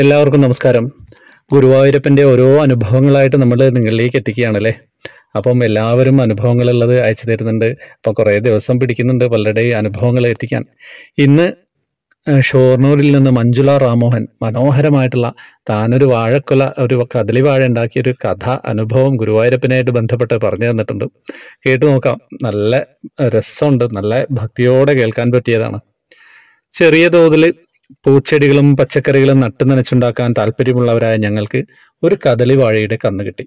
എല്ലാവർക്കും നമസ്കാരം ഗുരുവായൂരപ്പൻ്റെ ഓരോ അനുഭവങ്ങളായിട്ട് നമ്മൾ നിങ്ങളിലേക്ക് എത്തിക്കുകയാണല്ലേ അപ്പം എല്ലാവരും അനുഭവങ്ങളുള്ളത് അയച്ചു തരുന്നുണ്ട് അപ്പോൾ കുറേ ദിവസം പിടിക്കുന്നുണ്ട് പലരുടെയും അനുഭവങ്ങൾ എത്തിക്കാൻ ഇന്ന് ഷോർണൂരിൽ നിന്ന് മഞ്ജുള റാമോഹൻ മനോഹരമായിട്ടുള്ള താനൊരു വാഴക്കുല ഒരു കദലി വാഴ ഉണ്ടാക്കിയ ഒരു കഥ അനുഭവം ഗുരുവായൂരപ്പനായിട്ട് ബന്ധപ്പെട്ട് പറഞ്ഞു തന്നിട്ടുണ്ട് കേട്ടു നോക്കാം നല്ല രസമുണ്ട് നല്ല ഭക്തിയോടെ കേൾക്കാൻ പറ്റിയതാണ് ചെറിയ തോതിൽ പൂച്ചെടികളും പച്ചക്കറികളും നട്ടു നനച്ചുണ്ടാക്കാൻ താല്പര്യമുള്ളവരായ ഞങ്ങൾക്ക് ഒരു കദളി വാഴയുടെ കന്ന് കിട്ടി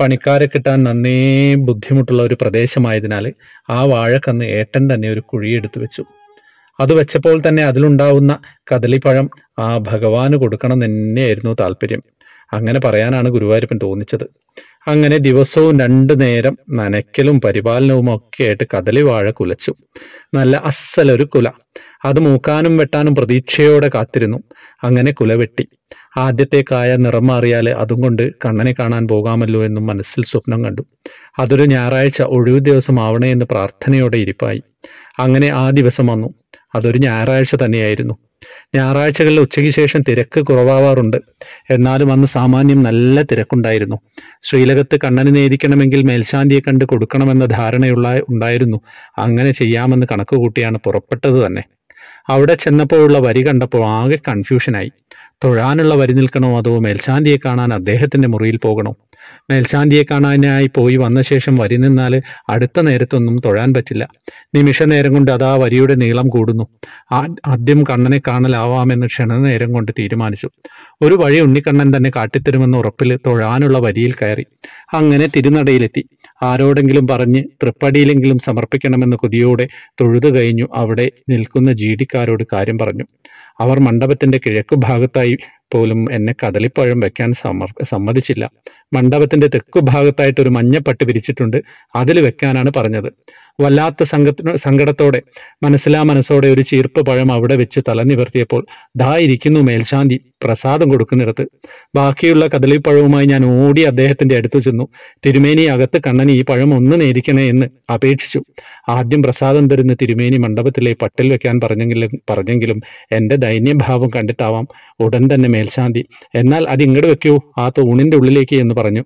പണിക്കാരെ കിട്ടാൻ നന്നേ ബുദ്ധിമുട്ടുള്ള ഒരു പ്രദേശമായതിനാൽ ആ വാഴക്കന്ന് ഏട്ടൻ തന്നെ ഒരു കുഴിയെടുത്തു വെച്ചു അത് വെച്ചപ്പോൾ തന്നെ അതിലുണ്ടാവുന്ന കദളിപ്പഴം ആ ഭഗവാന് കൊടുക്കണം തന്നെയായിരുന്നു താല്പര്യം അങ്ങനെ പറയാനാണ് ഗുരുവായൂരപ്പൻ തോന്നിച്ചത് അങ്ങനെ ദിവസവും രണ്ടു നേരം നനയ്ക്കലും പരിപാലനവും ഒക്കെ ആയിട്ട് വാഴ കുലച്ചു നല്ല അസലൊരു കുല അത് മൂക്കാനും വെട്ടാനും പ്രതീക്ഷയോടെ കാത്തിരുന്നു അങ്ങനെ കുല വെട്ടി ആദ്യത്തെ കായ നിറം മാറിയാൽ അതും കൊണ്ട് കണ്ണനെ കാണാൻ പോകാമല്ലോ എന്നും മനസ്സിൽ സ്വപ്നം കണ്ടു അതൊരു ഞായറാഴ്ച ഒഴിവു ദിവസം ആവണേ എന്ന് പ്രാർത്ഥനയോടെ ഇരിപ്പായി അങ്ങനെ ആ ദിവസം വന്നു അതൊരു ഞായറാഴ്ച തന്നെയായിരുന്നു ഞായറാഴ്ചകളിൽ ഉച്ചയ്ക്ക് ശേഷം തിരക്ക് കുറവാവാറുണ്ട് എന്നാലും അന്ന് സാമാന്യം നല്ല തിരക്കുണ്ടായിരുന്നു ശ്രീലകത്ത് കണ്ണന് നേരിക്കണമെങ്കിൽ മേൽശാന്തിയെ കണ്ട് കൊടുക്കണമെന്ന ധാരണയുള്ള ഉണ്ടായിരുന്നു അങ്ങനെ ചെയ്യാമെന്ന് കണക്കുകൂട്ടിയാണ് പുറപ്പെട്ടത് തന്നെ അവിടെ ചെന്നപ്പോഴുള്ള വരി കണ്ടപ്പോൾ ആകെ കൺഫ്യൂഷനായി തൊഴാനുള്ള വരി നിൽക്കണോ അതോ മേൽശാന്തിയെ കാണാൻ അദ്ദേഹത്തിന്റെ മുറിയിൽ പോകണോ മേൽശാന്തിയെ കാണാനായി പോയി വന്ന ശേഷം വരി നിന്നാൽ അടുത്ത നേരത്തൊന്നും തൊഴാൻ പറ്റില്ല നിമിഷ നേരം കൊണ്ട് അതാ വരിയുടെ നീളം കൂടുന്നു ആദ്യം കണ്ണനെ കാണലാവാമെന്ന് ക്ഷണനേരം കൊണ്ട് തീരുമാനിച്ചു ഒരു വഴി ഉണ്ണിക്കണ്ണൻ തന്നെ കാട്ടിത്തരുമെന്ന ഉറപ്പിൽ തൊഴാനുള്ള വരിയിൽ കയറി അങ്ങനെ തിരുനടയിലെത്തി ആരോടെങ്കിലും പറഞ്ഞ് തൃപ്പടിയിലെങ്കിലും സമർപ്പിക്കണമെന്ന കൊതിയോടെ തൊഴുതു കഴിഞ്ഞു അവിടെ നിൽക്കുന്ന ജീഡിക്കാരോട് കാര്യം പറഞ്ഞു അവർ മണ്ഡപത്തിന്റെ കിഴക്കു ഭാഗത്തായി പോലും എന്നെ കടലിപ്പഴം വെക്കാൻ സമ്മർ സമ്മതിച്ചില്ല മണ്ഡപത്തിന്റെ തെക്കു ഭാഗത്തായിട്ട് ഒരു മഞ്ഞപ്പട്ട് വിരിച്ചിട്ടുണ്ട് അതിൽ വെക്കാനാണ് പറഞ്ഞത് വല്ലാത്ത സംഘത്തിന് സങ്കടത്തോടെ മനസ്സിലാ മനസ്സോടെ ഒരു ചീർപ്പ് പഴം അവിടെ വെച്ച് തലനിവർത്തിയപ്പോൾ ദാ ഇരിക്കുന്നു മേൽശാന്തി പ്രസാദം കൊടുക്കുന്നിടത്ത് ബാക്കിയുള്ള കദളിപ്പഴവുമായി ഞാൻ ഓടി അദ്ദേഹത്തിന്റെ അടുത്തു ചെന്നു തിരുമേനി അകത്ത് കണ്ണൻ ഈ പഴം ഒന്ന് നേരിക്കണേ എന്ന് അപേക്ഷിച്ചു ആദ്യം പ്രസാദം തരുന്ന തിരുമേനി മണ്ഡപത്തിലെ പട്ടിൽ വെക്കാൻ പറഞ്ഞെങ്കിലും പറഞ്ഞെങ്കിലും എൻ്റെ ദൈന്യഭാവം കണ്ടിട്ടാവാം ഉടൻ തന്നെ മേൽശാന്തി എന്നാൽ അത് ഇങ്ങോട്ട് വെക്കൂ ആ തൂണിൻ്റെ ഉള്ളിലേക്ക് എന്ന് പറഞ്ഞു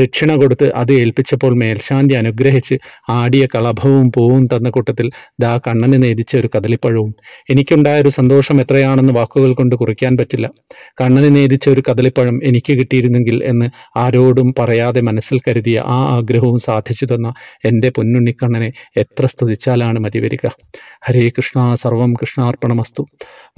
ദക്ഷിണ കൊടുത്ത് അത് ഏൽപ്പിച്ചപ്പോൾ മേൽശാന്തി അനുഗ്രഹിച്ച് ആടിയ കളഭവും പൂവും പൂവും തന്ന കൂട്ടത്തിൽ ദാ കണ്ണന് നേദിച്ച ഒരു കദളിപ്പഴവും എനിക്കുണ്ടായ ഒരു സന്തോഷം എത്രയാണെന്ന് വാക്കുകൾ കൊണ്ട് കുറിക്കാൻ പറ്റില്ല കണ്ണന് നേദിച്ച ഒരു കദളിപ്പഴം എനിക്ക് കിട്ടിയിരുന്നെങ്കിൽ എന്ന് ആരോടും പറയാതെ മനസ്സിൽ കരുതിയ ആ ആഗ്രഹവും സാധിച്ചു തന്ന എൻ്റെ പൊന്നുണ്ണിക്കണ്ണനെ എത്ര സ്തുതിച്ചാലാണ് മതി വരിക ഹരേ കൃഷ്ണ സർവം കൃഷ്ണാർപ്പണമസ്തു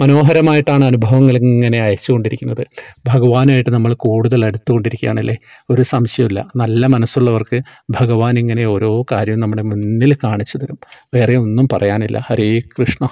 മനോഹരമായിട്ടാണ് അനുഭവങ്ങൾ ഇങ്ങനെ അയച്ചുകൊണ്ടിരിക്കുന്നത് ഭഗവാനായിട്ട് നമ്മൾ കൂടുതൽ അടുത്തുകൊണ്ടിരിക്കുകയാണല്ലേ ഒരു സംശയമില്ല നല്ല മനസ്സുള്ളവർക്ക് ഭഗവാൻ ഇങ്ങനെ ഓരോ കാര്യവും നമ്മുടെ മുന്നിൽ കാണിച്ചു തരും വേറെ ഒന്നും പറയാനില്ല ഹരേ കൃഷ്ണ